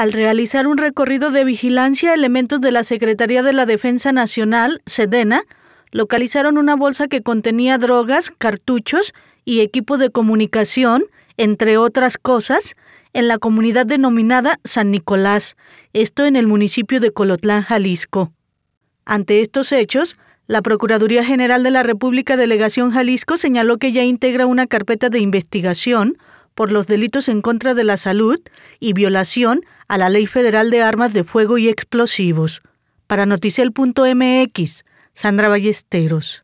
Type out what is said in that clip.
Al realizar un recorrido de vigilancia, elementos de la Secretaría de la Defensa Nacional, Sedena, localizaron una bolsa que contenía drogas, cartuchos y equipo de comunicación, entre otras cosas, en la comunidad denominada San Nicolás, esto en el municipio de Colotlán, Jalisco. Ante estos hechos, la Procuraduría General de la República Delegación Jalisco señaló que ya integra una carpeta de investigación por los delitos en contra de la salud y violación a la Ley Federal de Armas de Fuego y Explosivos. Para Noticel.mx, Sandra Ballesteros.